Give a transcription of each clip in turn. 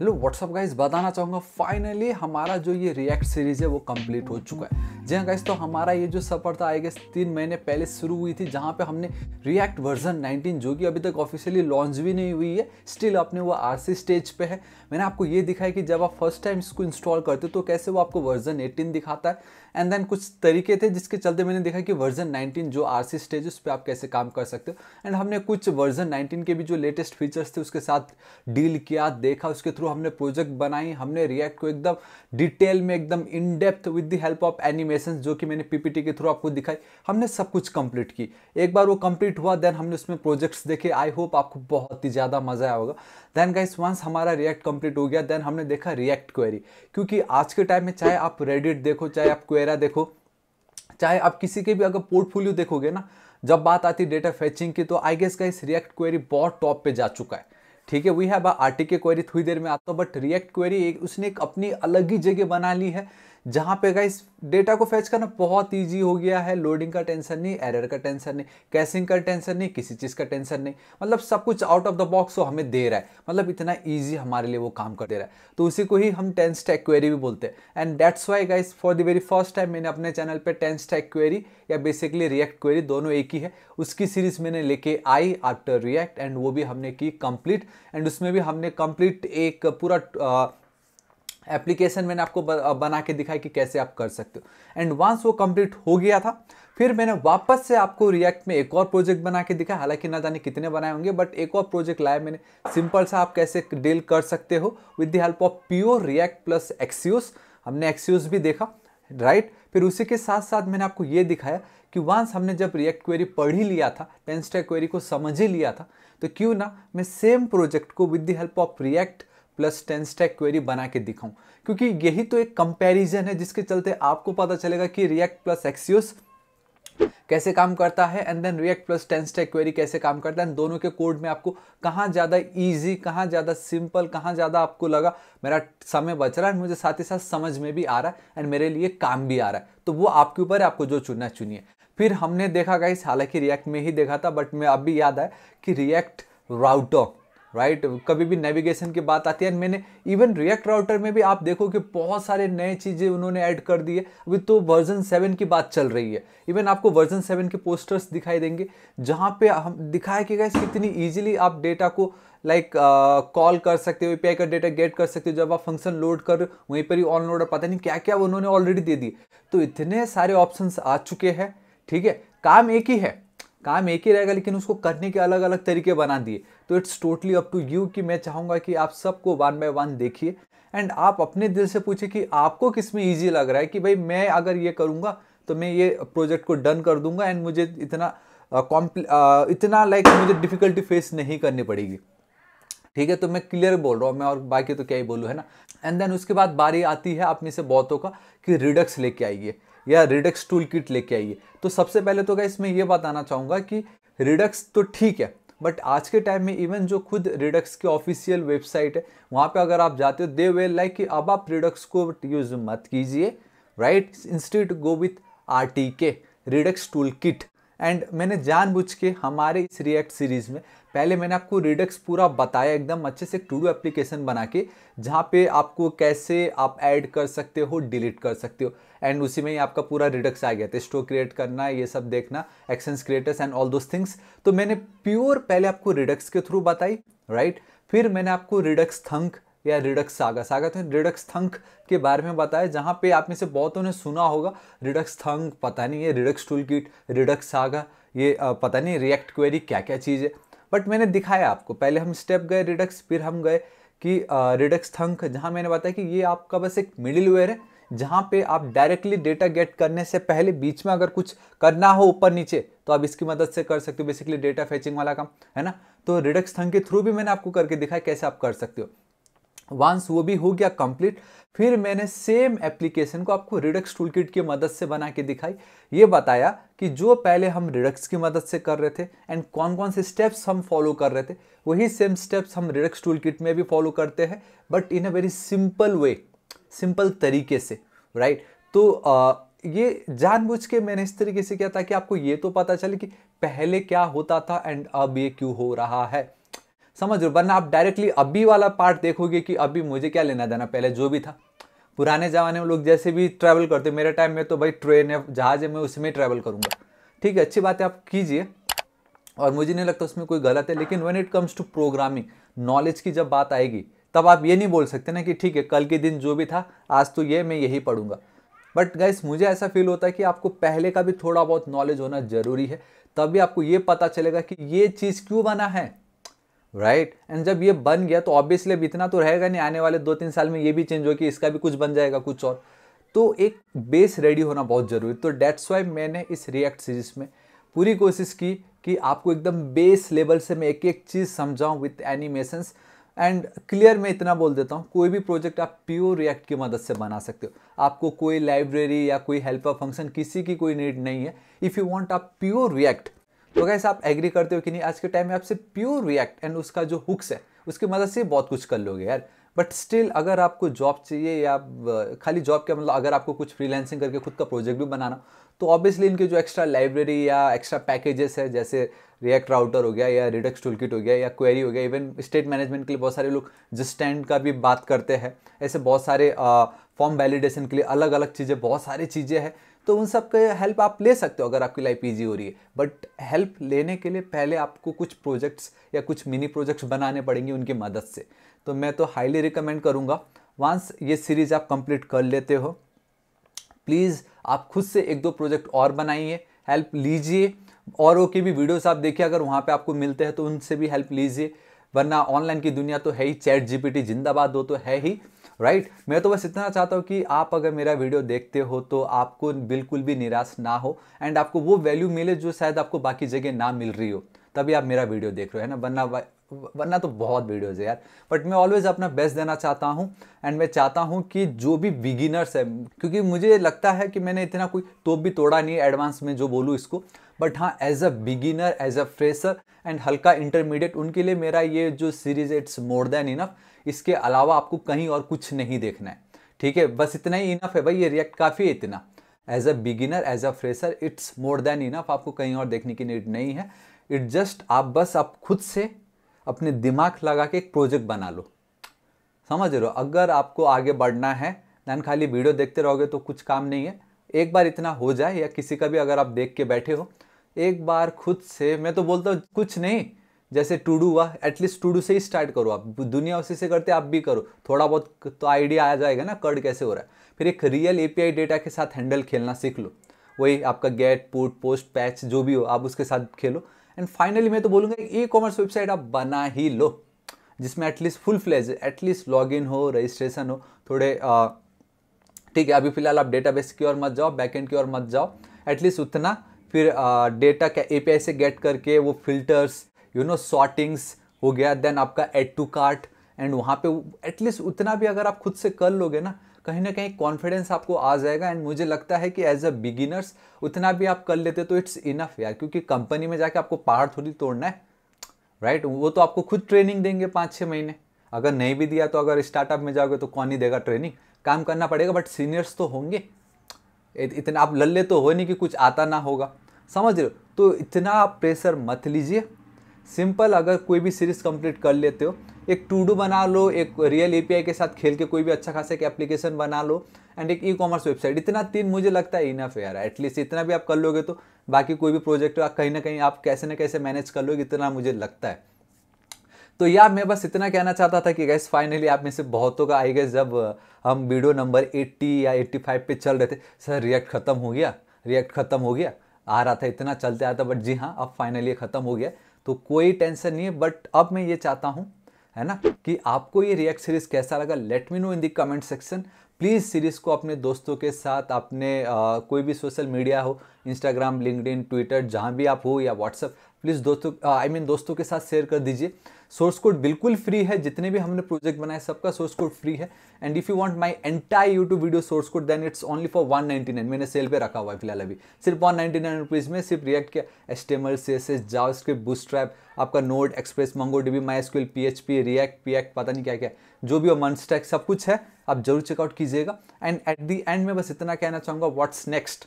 Hello what's up guys बताना चाहूँगा finally हमारा जो ये रिएक्ट सीरीज़ है वो कंप्लीट हो चुका है जी हाँ गाइस तो हमारा ये जो सफ़र था आई गेस तीन महीने पहले शुरू हुई थी जहाँ पे हमने रिएक्ट वर्जन 19 जो कि अभी तक ऑफिशियली लॉन्च भी नहीं हुई है स्टिल अपने वो आर स्टेज पे है मैंने आपको ये दिखाया कि जब आप फर्स्ट टाइम इसको इंस्टॉल करते तो कैसे वो आपको वर्जन एटीन दिखाता है एंड देन कुछ तरीके थे जिसके चलते मैंने देखा कि वर्जन 19 जो आर सी स्टेज उस पर आप कैसे काम कर सकते हो एंड हमने कुछ वर्जन 19 के भी जो लेटेस्ट फीचर्स थे उसके साथ डील किया देखा उसके थ्रू हमने प्रोजेक्ट बनाई हमने रिएक्ट को एकदम डिटेल में एकदम in depth with the help of animation जो कि मैंने पीपीटी के थ्रू आपको दिखाई हमने सब कुछ कंप्लीट की एक बार वो कंप्लीट हुआ देन हमने उसमें प्रोजेक्ट्स देखे आई होप आपको बहुत ही ज़्यादा मज़ा आया होगा देन गाइस वंस हमारा रिएक्ट कंप्लीट हो गया देन हमने देखा रिएक्ट क्वेरी क्योंकि आज के टाइम में चाहे आप रेडिट देखो चाहे आप क्वेरी वगैरह देखो चाहे आप किसी के भी अगर पोर्टफोलियो देखोगे ना जब बात आती है डेटा फेचिंग की तो आई गेस का इस रिएक्ट क्वेरी बहुत टॉप पे जा चुका है ठीक है वही है आर टी के क्वेरी थोड़ी देर में आता हूँ बट रिएक्ट क्वेरी एक उसने एक अपनी अलग ही जगह बना ली है जहाँ पे गाइस डेटा को फैच करना बहुत ईजी हो गया है लोडिंग का टेंशन नहीं एरर का टेंशन नहीं कैशिंग का टेंशन नहीं किसी चीज़ का टेंशन नहीं मतलब सब कुछ आउट ऑफ द बॉक्स वो हमें दे रहा है मतलब इतना ईजी हमारे लिए वो काम कर दे रहा है तो उसी को ही हम टेंस स्टैक क्वेरी भी बोलते हैं and that's why guys for the very first time मैंने अपने चैनल पर टेंस स्टैक क्वेरी या बेसिकली रिएक्ट क्वेरी दोनों एक ही है उसकी सीरीज मैंने लेके आई आफ्टर रिएक्ट एंड वो भी हमने की कंप्लीट एंड उसमें भी हमने कंप्लीट एक पूरा एप्लीकेशन मैंने आपको बना के दिखाया कि कैसे आप कर सकते हो एंड वंस वो कंप्लीट हो गया था फिर मैंने वापस से आपको रिएक्ट में एक और प्रोजेक्ट बना के दिखाया हालांकि ना जाने कितने बनाए होंगे बट एक और प्रोजेक्ट लाया मैंने सिंपल सा आप कैसे डील कर सकते हो with the help of pure React plus Axios हमने एक्सियोस भी देखा राइट right? फिर उसी के साथ साथ मैंने आपको ये दिखाया कि वांस हमने जब रिएक्ट क्वेरी पढ़ ही लिया था पेनस्टैक क्वेरी को समझ ही लिया था तो क्यों ना मैं सेम प्रोजेक्ट को with the help of React plus TanStack Query बना के दिखाऊं क्योंकि यही तो एक कंपैरिजन है जिसके चलते आपको पता चलेगा कि रिएक्ट प्लस एक्सियोस कैसे काम करता है and then React plus TanStack Query कैसे काम करता है दोनों के कोड में आपको कहाँ ज़्यादा ईजी कहाँ ज़्यादा सिंपल कहाँ ज़्यादा आपको लगा मेरा समय बच रहा है मुझे साथ ही साथ समझ में भी आ रहा है एंड मेरे लिए काम भी आ रहा है तो वो आपके ऊपर है आपको जो चुनना चुनिए फिर हमने देखा गाइस हालांकि रिएक्ट में ही देखा था बट मैं अब भी याद है कि रिएक्ट राउटर राइट right? कभी भी नेविगेशन की बात आती है एंड मैंने इवन रिएक्ट राउटर में भी आप देखो कि बहुत सारे नए चीज़ें उन्होंने ऐड कर दी है अभी तो वर्जन सेवन की बात चल रही है इवन आपको वर्जन सेवन के पोस्टर्स दिखाई देंगे जहाँ पे हम दिखाया कि गैस कितनी ईजिली आप डेटा को लाइक कॉल कर सकते हो ए का डेटा गेट कर सकते हो जब आप फंक्शन लोड कर वहीं पर ही ऑन लोड पता नहीं क्या क्या उन्होंने ऑलरेडी दे दिए तो इतने सारे ऑप्शंस आ चुके हैं ठीक है काम एक ही है काम एक ही रहेगा लेकिन उसको करने के अलग अलग तरीके बना दिए तो it's totally up to you कि मैं चाहूँगा कि आप सबको वन बाय वन देखिए एंड आप अपने दिल से पूछे कि आपको किस में ईजी लग रहा है कि भाई मैं अगर ये करूँगा तो मैं ये प्रोजेक्ट को डन कर दूंगा एंड मुझे इतना कॉम्प uh, uh, इतना लाइक like, मुझे डिफ़िकल्टी फेस नहीं करनी पड़ेगी ठीक है तो मैं क्लियर बोल रहा हूँ मैं और बाकी तो क्या ही बोलूँ है ना एंड देन उसके बाद बारी आती है आप में से बहुतों का कि रिडक्स लेके आइए या रिडक्स टूल किट लेके आइए तो सबसे पहले तो गाइस मैं ये बताना चाहूँगा कि रिडक्स तो ठीक है बट आज के टाइम में इवन जो खुद रिडक्स की ऑफिशियल वेबसाइट है वहाँ पे अगर आप जाते हो दे वेल लाइक कि अब आप रिडक्स को यूज़ मत कीजिए right instead go with R T K Redux Toolkit and मैंने जानबूझ के हमारे इस रिएक्ट सीरीज़ में पहले मैंने आपको रिडक्स पूरा बताया एकदम अच्छे से टू डू एप्लीकेशन बना के जहाँ पे आपको कैसे आप ऐड कर सकते हो डिलीट कर सकते हो एंड उसी में ही आपका पूरा रिडक्स आ गया था स्टोर क्रिएट करना ये सब देखना actions creators and all those things तो मैंने प्योर पहले आपको रिडक्स के थ्रू बताई राइट फिर मैंने आपको रिडक्स थंक या रिडक्स सागा सागा तो रिडक्स थंक के बारे में बताया जहाँ पे आप में से बहुतों ने सुना होगा रिडक्स थंक पता नहीं है Redux Toolkit Redux saga ये पता नहीं रिएक्ट क्वेरी क्या क्या चीज़ है बट मैंने दिखाया आपको पहले हम स्टेप गए रिडक्स फिर हम गए कि रिडक्स थंक जहाँ मैंने बताया कि ये आपका बस एक मिडिल वेयर है जहाँ पे आप डायरेक्टली डेटा गेट करने से पहले बीच में अगर कुछ करना हो ऊपर नीचे तो आप इसकी मदद से कर सकते हो बेसिकली डेटा फेचिंग वाला काम है ना तो रिडक्स थंक के थ्रू भी मैंने आपको करके दिखाया कैसे आप कर सकते हो वंस वो भी हो गया कंप्लीट फिर मैंने सेम एप्लीकेशन को आपको रिडक्स टूल किट की मदद से बना के दिखाई ये बताया कि जो पहले हम रिडक्स की मदद से कर रहे थे एंड कौन कौन से स्टेप्स हम फॉलो कर रहे थे वही सेम स्टेप्स हम रिडक्स टूल किट में भी फॉलो करते हैं but in a very simple way simple तरीके से राइट right? तो आ, ये जानबूझ के मैंने इस तरीके से किया ताकि आपको ये तो पता चले कि पहले क्या होता था एंड अब ये क्यों हो रहा है समझ रहे हो वरना आप डायरेक्टली अभी वाला पार्ट देखोगे कि अभी मुझे क्या लेना देना पहले जो भी था पुराने ज़माने में लोग जैसे भी ट्रैवल करते मेरे टाइम में तो भाई ट्रेन है जहाज़ है मैं उसमें ट्रैवल करूँगा ठीक है अच्छी बात है आप कीजिए और मुझे नहीं लगता उसमें कोई गलत है लेकिन when it comes to programming knowledge की जब बात आएगी तब आप ये नहीं बोल सकते ना कि ठीक है कल के दिन जो भी था आज तो ये मैं यही पढ़ूंगा बट गाइस मुझे ऐसा फील होता है कि आपको पहले का भी थोड़ा बहुत नॉलेज होना ज़रूरी है तभी आपको ये पता चलेगा कि ये चीज़ क्यों बना है राइट right? एंड जब ये बन गया तो ऑब्वियसली अब इतना तो रहेगा नहीं आने वाले दो तीन साल में ये भी चेंज हो कि इसका भी कुछ बन जाएगा कुछ और तो एक बेस रेडी होना बहुत ज़रूरी तो डेट्स वाई मैंने इस रिएक्ट सीरीज में पूरी कोशिश की कि आपको एकदम बेस लेवल से मैं एक एक चीज़ समझाऊँ विथ एनिमेशंस एंड क्लियर मैं इतना बोल देता हूँ कोई भी प्रोजेक्ट आप प्योर रिएक्ट की मदद से बना सकते हो आपको कोई लाइब्रेरी या कोई हेल्पर फंक्शन किसी की कोई नीड नहीं है इफ़ यू वॉन्ट आप प्योर रिएक्ट तो कैसे आप एग्री करते हो कि नहीं आज के टाइम में आपसे प्योर रिएक्ट एंड उसका जो हुक्स है उसकी मदद से बहुत कुछ कर लोगे यार बट स्टिल अगर आपको जॉब चाहिए या खाली जॉब क्या मतलब अगर आपको कुछ फ्रीलैंसिंग करके खुद का प्रोजेक्ट भी बनाना तो ऑब्वियसली इनके जो एक्स्ट्रा लाइब्रेरी या एक्स्ट्रा पैकेजेस है जैसे रिएक्ट राउटर हो गया या रिडक्स टूल किट हो गया या क्वेरी हो गया इवन स्टेट मैनेजमेंट के लिए बहुत सारे लोग जस्टैंड का भी बात करते हैं ऐसे बहुत सारे फॉर्म वैलिडेशन के लिए अलग अलग चीज़ें बहुत सारी चीज़ें हैं तो उन सब के हेल्प आप ले सकते हो अगर आपकी लाइफ ईजी हो रही है बट हेल्प लेने के लिए पहले आपको कुछ प्रोजेक्ट्स या कुछ मिनी प्रोजेक्ट्स बनाने पड़ेंगे उनकी मदद से तो मैं तो हाईली रिकमेंड करूँगा वंस ये सीरीज़ आप कंप्लीट कर लेते हो प्लीज़ आप खुद से एक दो प्रोजेक्ट और बनाइए हेल्प लीजिए औरों ओके भी वीडियोस आप देखिए अगर वहाँ पे आपको मिलते हैं तो उनसे भी हेल्प लीजिए वरना ऑनलाइन की दुनिया तो है ही चैट जीपीटी जिंदाबाद हो तो है ही राइट मैं तो बस इतना चाहता हूँ कि आप अगर मेरा वीडियो देखते हो तो आपको बिल्कुल भी निराश ना हो एंड आपको वो वैल्यू मिले जो शायद आपको बाकी जगह ना मिल रही हो तभी आप मेरा वीडियो देख रहे हो है ना वरना वरना तो बहुत वीडियोज़ है यार बट मैं ऑलवेज अपना बेस्ट देना चाहता हूँ एंड मैं चाहता हूँ कि जो भी बिगिनर्स है क्योंकि मुझे लगता है कि मैंने इतना कोई तो भी तोड़ा नहीं एडवांस में जो बोलूँ इसको बट हाँ as a beginner as a fresher and हल्का इंटरमीडिएट उनके लिए मेरा ये जो series it's more than enough इसके अलावा आपको कहीं और कुछ नहीं देखना है ठीक है बस इतना ही इनफ है भाई ये रिएक्ट काफ़ी है इतना as a beginner as a fresher it's more than enough आपको कहीं और देखने की नीड नहीं है इट जस्ट आप बस आप खुद से अपने दिमाग लगा के एक प्रोजेक्ट बना लो समझ रहे हो अगर आपको आगे बढ़ना है दैन खाली वीडियो देखते रहोगे तो कुछ काम नहीं है एक बार इतना हो जाए या किसी का भी अगर आप देख के बैठे हो एक बार खुद से मैं तो बोलता हूँ कुछ नहीं जैसे टू डू हुआ एटलीस्ट टू डू से ही स्टार्ट करो आप दुनिया उसी से करते आप भी करो थोड़ा बहुत तो आइडिया आ जाएगा ना कर्ड कैसे हो रहा है फिर एक रियल ए डेटा के साथ हैंडल खेलना सीख लो वही आपका गेट पुट पोस्ट पैच जो भी हो आप उसके साथ खेलो एंड फाइनली मैं तो बोलूँगा ई कॉमर्स वेबसाइट आप बना ही लो जिसमें at least full fledged at least log in हो रजिस्ट्रेशन हो थोड़े ठीक है अभी फिलहाल आप डेटा की ओर मत जाओ बैकेंड की ओर मत जाओ एटलीस्ट उतना फिर डेटा क्या एपीआई से गेट करके वो फिल्टर्स यू नो सॉर्टिंग्स हो गया देन आपका एड टू कार्ट एंड वहाँ पे एटलीस्ट उतना भी अगर आप खुद से कर लोगे ना कहीं ना कहीं कॉन्फिडेंस आपको आ जाएगा एंड मुझे लगता है कि एज अ बिगिनर्स उतना भी आप कर लेते तो इट्स इनफ यार क्योंकि कंपनी में जाके आपको पहाड़ थोड़ी तोड़ना है राइट right? वो तो आपको खुद ट्रेनिंग देंगे पाँच छः महीने अगर नहीं भी दिया तो अगर स्टार्टअप में जाओगे तो कौन ही देगा ट्रेनिंग काम करना पड़ेगा बट सीनियर्स तो होंगे इतना आप लल्ले तो हो नहीं कि कुछ आता ना होगा समझ रहे हो तो इतना आप प्रेशर मत लीजिए सिंपल अगर कोई भी सीरीज़ कंप्लीट कर लेते हो एक टू डू बना लो एक रियल एपीआई के साथ खेल के कोई भी अच्छा खासा एक एप्लीकेशन बना लो एंड एक ई कॉमर्स वेबसाइट इतना तीन मुझे लगता है इनफ है यार एटलीस्ट इतना भी आप कर लोगे तो बाकी कोई भी प्रोजेक्ट आप कहीं ना कहीं आप कैसे ना कैसे मैनेज कर लोगे इतना मुझे लगता है तो यार मैं बस इतना कहना चाहता था कि गैस फाइनली आप में से बहुतों का आई गए जब हम वीडियो नंबर 80 या 85 पे चल रहे थे सर रिएक्ट ख़त्म हो गया रिएक्ट ख़त्म हो गया आ रहा था इतना चलते आ रहा था बट जी हाँ अब फाइनली ख़त्म हो गया तो कोई टेंशन नहीं है बट अब मैं ये चाहता हूँ है ना कि आपको ये रिएक्ट सीरीज़ कैसा लगा let me know in the comment section please series को अपने दोस्तों के साथ अपने आ, कोई भी सोशल मीडिया हो इंस्टाग्राम लिंकड ट्विटर जहाँ भी आप हो या व्हाट्सअप प्लीज़ दोस्तों आई मीन mean, दोस्तों के साथ शेयर कर दीजिए सोर्स कोड बिल्कुल फ्री है जितने भी हमने प्रोजेक्ट बनाए सबका सोर्स कोड फ्री है and if you want my entire YouTube video source code then it's only for 199 मैंने सेल पे रखा हुआ है फिलहाल अभी सिर्फ वन नाइन्टी में सिर्फ रिएक्ट किया S T M L C S S आपका Node Express Mongo DB My SQL P H P React Preact पता नहीं क्या क्या जो भी हो मनस्टैक सब कुछ है आप जरूर चेकआउट कीजिएगा एंड एट दी एंड में बस इतना कहना चाहूँगा व्हाट्स नेक्स्ट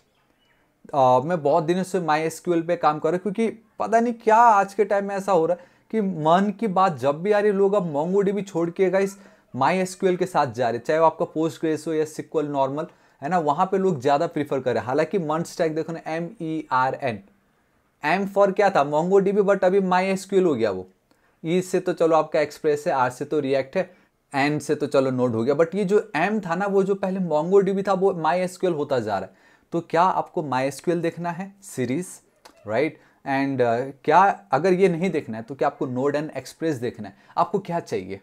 मैं बहुत दिनों से माई एस पे काम कर रहा हूँ क्योंकि पता नहीं क्या आज के टाइम में ऐसा हो रहा है कि मन की बात जब भी आ रही लोग अब मोंगो डी छोड़ के गाइस माई के साथ जा रहे चाहे वो आपका पोस्ट ग्रेस हो या सिक्वल नॉर्मल है ना वहाँ पे लोग ज़्यादा प्रीफर कर रहे हैं हालांकि मन स्टैक देखो ना M E R N M for क्या था मोंगो डी बट अभी माई एस हो गया वो ई e से तो चलो आपका एक्सप्रेस है आर से तो रिएक्ट है एन से तो चलो नोट हो गया बट ये जो एम था ना वो जो पहले मोंगो डी था वो माई एस होता जा रहा है तो क्या आपको माई एस देखना है series right right? And uh, क्या अगर ये नहीं देखना है तो क्या आपको नोड एंड एक्सप्रेस देखना है आपको क्या चाहिए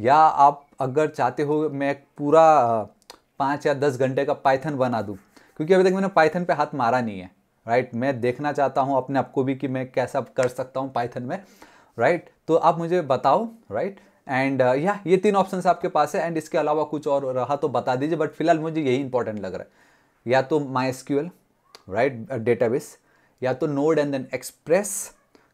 या आप अगर चाहते हो मैं पूरा uh, पाँच या दस घंटे का पाइथन बना दूँ क्योंकि अभी तक मैंने पाइथन पे हाथ मारा नहीं है राइट मैं देखना चाहता हूँ अपने आप को भी कि मैं कैसा कर सकता हूँ पाइथन में राइट तो आप मुझे बताओ राइट एंड uh, या ये तीन ऑप्शन आपके पास है एंड इसके अलावा कुछ और रहा तो बता दीजिए बट फिलहाल मुझे यही इंपॉर्टेंट लग रहा है या तो माई एस राइट डेटाबेस या तो नोड एंड देन एक्सप्रेस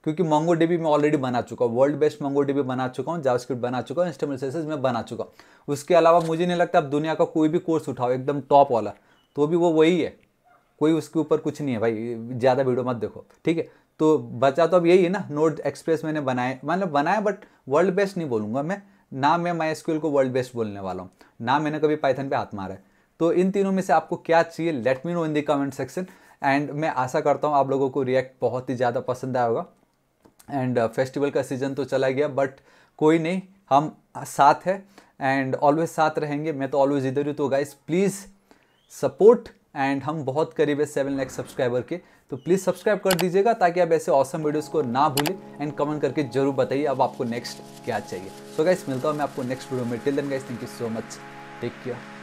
क्योंकि मोंगो डीबी में ऑलरेडी बना चुका हूँ वर्ल्ड बेस्ट मोंगो डीबी बना चुका हूँ जावास्क्रिप्ट बना चुका हूँ इंस्टेबल सर्विसेज मैं बना चुका हूँ उसके अलावा मुझे नहीं लगता आप दुनिया का कोई भी कोर्स उठाओ एकदम टॉप वाला तो भी वो वही है कोई उसके ऊपर कुछ नहीं है भाई ज़्यादा वीडियो मत देखो ठीक है तो बचा तो अब यही है ना नोट एक्सप्रेस मैंने बनाए मतलब बनाया बट वर्ल्ड बेस्ट नहीं बोलूँगा मैं ना मैं माई को वर्ल्ड बेस्ट बोलने वाला हूँ ना मैंने कभी पाइथन पे हाथ मारा है तो इन तीनों में से आपको क्या चाहिए let me know in the comment section and मैं आशा करता हूँ आप लोगों को रिएक्ट बहुत ही ज़्यादा पसंद आया होगा एंड फेस्टिवल uh, का सीज़न तो चला गया बट कोई नहीं हम साथ है एंड ऑलवेज साथ रहेंगे मैं तो ऑलवेज इधर ही तो गाइस प्लीज़ सपोर्ट एंड हम बहुत करीब है सेवन लैक्स सब्सक्राइबर के तो प्लीज़ सब्सक्राइब कर दीजिएगा ताकि आप ऐसे औसम वीडियोस को ना भूलें एंड कमेंट करके जरूर बताइए अब आपको नेक्स्ट क्या चाहिए सो so गाइस मिलता हूँ मैं आपको नेक्स्ट वीडियो में till then guys thank you so much take care